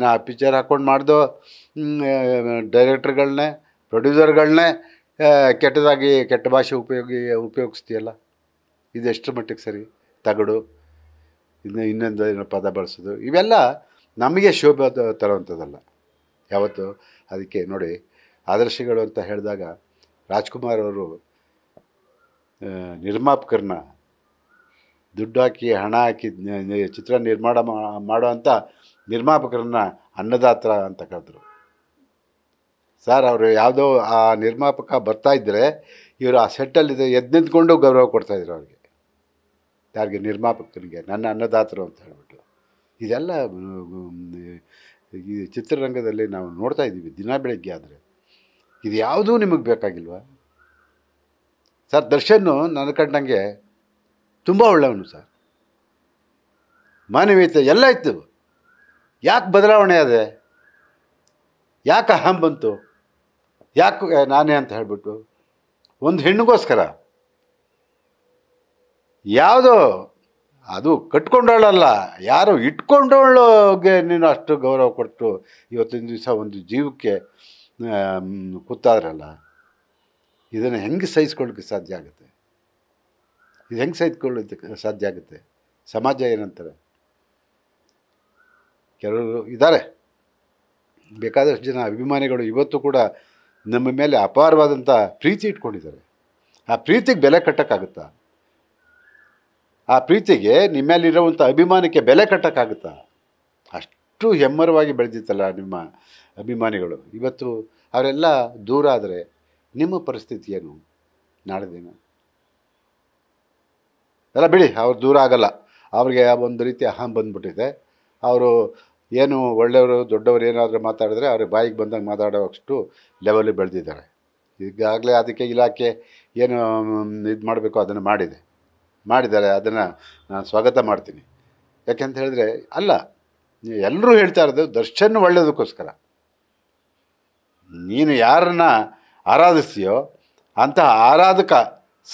ನಾ ಪಿಕ್ಚರ್ ಹಾಕೊಂಡು ಮಾಡಿದೋ ಡೈರೆಕ್ಟ್ರ್ಗಳನ್ನೇ ಪ್ರೊಡ್ಯೂಸರ್ಗಳನ್ನೇ ಕೆಟ್ಟದಾಗಿ ಕೆಟ್ಟ ಭಾಷೆ ಉಪಯೋಗಿ ಉಪಯೋಗಿಸ್ತೀಯಲ್ಲ ಇದೆಷ್ಟು ಮಟ್ಟಿಗೆ ಸರಿ ತಗಡು ಇನ್ನು ಇನ್ನೊಂದು ಏನೋ ಪದ ಬಳಸೋದು ಇವೆಲ್ಲ ನಮಗೆ ಶೋಭೆ ತರುವಂಥದ್ದಲ್ಲ ಯಾವತ್ತು ಅದಕ್ಕೆ ನೋಡಿ ಆದರ್ಶಗಳು ಅಂತ ಹೇಳಿದಾಗ ರಾಜ್ಕುಮಾರ್ ಅವರು ನಿರ್ಮಾಪಕರನ್ನ ದುಡ್ಡು ಹಾಕಿ ಹಣ ಹಾಕಿ ಚಿತ್ರ ನಿರ್ಮಾಣ ಅಂಥ ನಿರ್ಮಾಪಕರನ್ನು ಅನ್ನದಾತ್ರ ಅಂತ ಕರೆದ್ರು ಸರ್ ಅವರು ಯಾವುದೋ ಆ ನಿರ್ಮಾಪಕ ಬರ್ತಾ ಇದ್ದರೆ ಇವರು ಆ ಸೆಟ್ಟಲ್ಲಿ ಎದ್ದು ನಿಂತ್ಕೊಂಡು ಗೌರವ ಕೊಡ್ತಾಯಿದ್ರು ಅವ್ರಿಗೆ ಯಾರಿಗೆ ನಿರ್ಮಾಪಕನಿಗೆ ನನ್ನ ಅನ್ನದಾತರು ಅಂತ ಹೇಳಿಬಿಟ್ಟು ಇದೆಲ್ಲ ಈ ಚಿತ್ರರಂಗದಲ್ಲಿ ನಾವು ನೋಡ್ತಾ ಇದ್ದೀವಿ ದಿನ ಬೆಳಗ್ಗೆ ಆದರೆ ಇದು ಯಾವುದೂ ನಿಮಗೆ ಬೇಕಾಗಿಲ್ವಾ ಸರ್ ದರ್ಶನ್ನು ನನ್ನ ಕಂಡಂಗೆ ತುಂಬ ಒಳ್ಳೆಯವನು ಸರ್ ಮಾನವೀಯತೆ ಎಲ್ಲ ಇತ್ತು ಯಾಕೆ ಬದಲಾವಣೆ ಅದೇ ಯಾಕೆ ಅಹಂ ಬಂತು ಯಾಕೆ ನಾನೇ ಅಂತ ಹೇಳಿಬಿಟ್ಟು ಒಂದು ಹೆಣ್ಣಿಗೋಸ್ಕರ ಯಾವುದೋ ಅದು ಕಟ್ಕೊಂಡವಳಲ್ಲ ಯಾರು ಇಟ್ಕೊಂಡವಳಗೆ ನೀನು ಅಷ್ಟು ಗೌರವ ಕೊಟ್ಟು ಇವತ್ತಿನ ದಿವಸ ಒಂದು ಜೀವಕ್ಕೆ ಕೂತಾದ್ರಲ್ಲ ಇದನ್ನು ಹೆಂಗೆ ಸಹಿಸ್ಕೊಳ್ಳೋಕ್ಕೆ ಸಾಧ್ಯ ಆಗುತ್ತೆ ಇದು ಹೆಂಗೆ ಸಹಿಸ್ಕೊಳ್ಳೋದಕ್ಕೆ ಸಾಧ್ಯ ಆಗುತ್ತೆ ಸಮಾಜ ಏನಂತಾರೆ ಕೆಲವರು ಇದ್ದಾರೆ ಬೇಕಾದಷ್ಟು ಜನ ಅಭಿಮಾನಿಗಳು ಇವತ್ತು ಕೂಡ ನಮ್ಮ ಮೇಲೆ ಅಪಾರವಾದಂಥ ಪ್ರೀತಿ ಇಟ್ಕೊಂಡಿದ್ದಾರೆ ಆ ಪ್ರೀತಿಗೆ ಬೆಲೆ ಕಟ್ಟೋಕ್ಕಾಗುತ್ತಾ ಆ ಪ್ರೀತಿಗೆ ನಿಮ್ಮಲ್ಲಿರೋವಂಥ ಅಭಿಮಾನಕ್ಕೆ ಬೆಲೆ ಕಟ್ಟೋಕ್ಕಾಗುತ್ತಾ ಅಷ್ಟು ಹೆಮ್ಮರವಾಗಿ ಬೆಳೆದಿತ್ತಲ್ಲ ನಿಮ್ಮ ಅಭಿಮಾನಿಗಳು ಇವತ್ತು ಅವರೆಲ್ಲ ದೂರ ಆದರೆ ನಿಮ್ಮ ಪರಿಸ್ಥಿತಿ ಏನು ನಾಳೆ ದಿನ ಎಲ್ಲ ಬಿಡಿ ಅವ್ರು ದೂರ ಆಗಲ್ಲ ಅವ್ರಿಗೆ ಒಂದು ರೀತಿ ಅಹಂ ಬಂದ್ಬಿಟ್ಟಿದೆ ಅವರು ಏನು ಒಳ್ಳೆಯವರು ದೊಡ್ಡವರು ಏನಾದರೂ ಮಾತಾಡಿದ್ರೆ ಅವ್ರ ಬಾಯಿಗೆ ಬಂದಂಗೆ ಮಾತಾಡೋವಷ್ಟು ಲೆವೆಲ್ ಬೆಳೆದಿದ್ದಾರೆ ಈಗಾಗಲೇ ಅದಕ್ಕೆ ಇಲಾಖೆ ಏನು ಇದು ಮಾಡಬೇಕು ಅದನ್ನು ಮಾಡಿದೆ ಮಾಡಿದ್ದಾರೆ ಅದನ್ನು ನಾನು ಸ್ವಾಗತ ಮಾಡ್ತೀನಿ ಯಾಕೆಂತ ಹೇಳಿದ್ರೆ ಅಲ್ಲ ಎಲ್ಲರೂ ಹೇಳ್ತಾ ಇರೋದು ದರ್ಶನ್ ಒಳ್ಳೆಯದಕ್ಕೋಸ್ಕರ ನೀನು ಯಾರನ್ನ ಆರಾಧಿಸ್ತೀಯೋ ಅಂತ ಆರಾಧಕ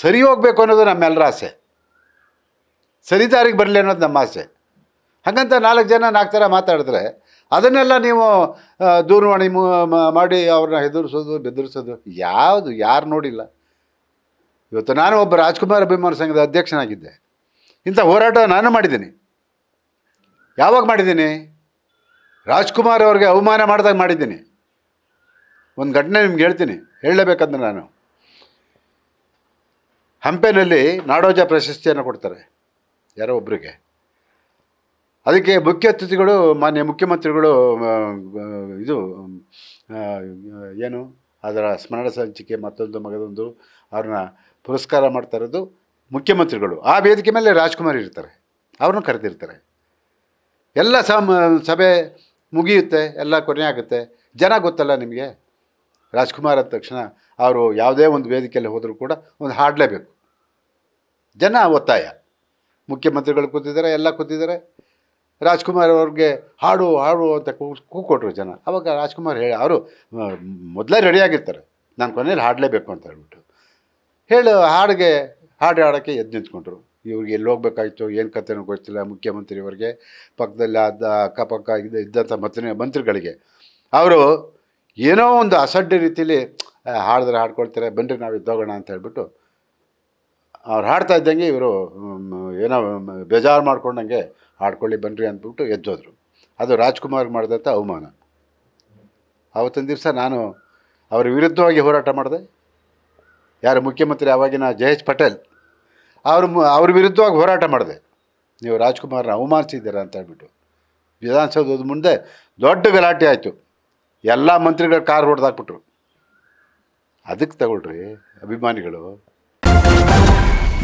ಸರಿ ಹೋಗ್ಬೇಕು ಅನ್ನೋದು ನಮ್ಮೆಲ್ಲರ ಆಸೆ ಸರಿ ದಾರಿಗೆ ಬರಲಿ ಅನ್ನೋದು ನಮ್ಮ ಆಸೆ ಹಾಗಂತ ನಾಲ್ಕು ಜನ ನಾಲ್ಕು ಥರ ಮಾತಾಡಿದ್ರೆ ಅದನ್ನೆಲ್ಲ ನೀವು ದೂರವಾಣಿ ಮಾಡಿ ಅವ್ರನ್ನ ಹೆದರಿಸೋದು ಬೆದರಿಸೋದು ಯಾವುದು ಯಾರು ನೋಡಿಲ್ಲ ಇವತ್ತು ನಾನು ಒಬ್ಬ ರಾಜ್ಕುಮಾರ್ ಅಭಿಮಾನ ಸಂಘದ ಅಧ್ಯಕ್ಷನಾಗಿದ್ದೆ ಇಂಥ ಹೋರಾಟ ನಾನು ಮಾಡಿದ್ದೀನಿ ಯಾವಾಗ ಮಾಡಿದ್ದೀನಿ ರಾಜ್ಕುಮಾರ್ ಅವ್ರಿಗೆ ಅವಮಾನ ಮಾಡಿದಾಗ ಮಾಡಿದ್ದೀನಿ ಒಂದು ಘಟನೆ ನಿಮ್ಗೆ ಹೇಳ್ತೀನಿ ಹೇಳಲೇಬೇಕಂದ್ರೆ ನಾನು ಹಂಪೆನಲ್ಲಿ ನಾಡೋಜ ಪ್ರಶಸ್ತಿಯನ್ನು ಕೊಡ್ತಾರೆ ಯಾರೋ ಒಬ್ಬರಿಗೆ ಅದಕ್ಕೆ ಮುಖ್ಯ ಅತಿಥಿಗಳು ಮಾನ್ಯ ಮುಖ್ಯಮಂತ್ರಿಗಳು ಇದು ಏನು ಅದರ ಸ್ಮರಣ ಸಂಚಿಕೆ ಮತ್ತೊಂದು ಮಗದೊಂದು ಅವ್ರನ್ನ ಪುರಸ್ಕಾರ ಮಾಡ್ತಾ ಇರೋದು ಮುಖ್ಯಮಂತ್ರಿಗಳು ಆ ವೇದಿಕೆ ಮೇಲೆ ರಾಜ್ಕುಮಾರ್ ಇರ್ತಾರೆ ಅವ್ರನ್ನೂ ಕರೆದಿರ್ತಾರೆ ಎಲ್ಲ ಸಮ ಸಭೆ ಮುಗಿಯುತ್ತೆ ಎಲ್ಲ ಕೊನೆ ಆಗುತ್ತೆ ಜನ ಗೊತ್ತಲ್ಲ ನಿಮಗೆ ರಾಜ್ಕುಮಾರ್ ಆದ ತಕ್ಷಣ ಅವರು ಯಾವುದೇ ಒಂದು ವೇದಿಕೆಯಲ್ಲಿ ಹೋದರೂ ಕೂಡ ಒಂದು ಹಾಡಲೇಬೇಕು ಜನ ಒತ್ತಾಯ ಮುಖ್ಯಮಂತ್ರಿಗಳು ಕೂತಿದ್ದಾರೆ ಎಲ್ಲ ಕೂತಿದ್ದಾರೆ ರಾಜ್ಕುಮಾರ್ ಅವ್ರಿಗೆ ಹಾಡು ಹಾಡು ಅಂತ ಕೂ ಕೊಟ್ರು ಜನ ಅವಾಗ ರಾಜ್ಕುಮಾರ್ ಹೇಳಿ ಅವರು ಮೊದಲೇ ರೆಡಿಯಾಗಿರ್ತಾರೆ ನಾನು ಕೊನೆಯಲ್ಲಿ ಹಾಡಲೇಬೇಕು ಅಂತ ಹೇಳ್ಬಿಟ್ಟು ಹೇಳು ಹಾಡಿಗೆ ಹಾಡು ಹಾಡೋಕ್ಕೆ ಎದ್ದು ನಿಂತ್ಕೊಂಡ್ರು ಇವ್ರಿಗೆ ಎಲ್ಲಿ ಹೋಗ್ಬೇಕಾಯ್ತು ಏನು ಕಥೆನೂ ಗೊತ್ತಿಲ್ಲ ಮುಖ್ಯಮಂತ್ರಿಯವ್ರಿಗೆ ಪಕ್ಕದಲ್ಲಿ ಆದ ಅಕ್ಕಪಕ್ಕ ಇದ್ದ ಇದ್ದಂಥ ಮಂತ್ರಿ ಮಂತ್ರಿಗಳಿಗೆ ಅವರು ಏನೋ ಒಂದು ಅಸಡ್ಡೆ ರೀತಿಯಲ್ಲಿ ಹಾಡಿದ್ರೆ ಹಾಡ್ಕೊಳ್ತಾರೆ ಬನ್ನಿರಿ ನಾವು ಇದ್ದೋಗೋಣ ಅಂತ ಹೇಳ್ಬಿಟ್ಟು ಅವ್ರು ಹಾಡ್ತಾ ಇದ್ದಂಗೆ ಇವರು ಏನೋ ಬೇಜಾರು ಮಾಡ್ಕೊಂಡಂಗೆ ಹಾಡ್ಕೊಳ್ಳಿ ಬನ್ನಿರಿ ಅಂದ್ಬಿಟ್ಟು ಎದ್ದೋದ್ರು ಅದು ರಾಜ್ಕುಮಾರ್ ಮಾಡಿದಂಥ ಅವಮಾನ ಆವತ್ತಿನ ದಿವಸ ನಾನು ಅವ್ರ ವಿರುದ್ಧವಾಗಿ ಹೋರಾಟ ಮಾಡಿದೆ ಯಾರು ಮುಖ್ಯಮಂತ್ರಿ ಆವಾಗಿನ ಎಚ್ ಪಟೇಲ್ ಅವರು ಅವ್ರ ವಿರುದ್ಧವಾಗಿ ಹೋರಾಟ ಮಾಡಿದೆ ನೀವು ರಾಜ್ಕುಮಾರ್ನ ಅವಮಾನಿಸಿದ್ದೀರಾ ಅಂತ ಹೇಳ್ಬಿಟ್ಟು ವಿಧಾನಸೌಧದ ಮುಂದೆ ದೊಡ್ಡ ಗಲಾಟೆ ಆಯಿತು ಎಲ್ಲ ಮಂತ್ರಿಗಳು ಕಾರ್ ಹೊಡೆದಾಕ್ಬಿಟ್ರು ಅದಕ್ಕೆ ತಗೊಳ್ರಿ ಅಭಿಮಾನಿಗಳು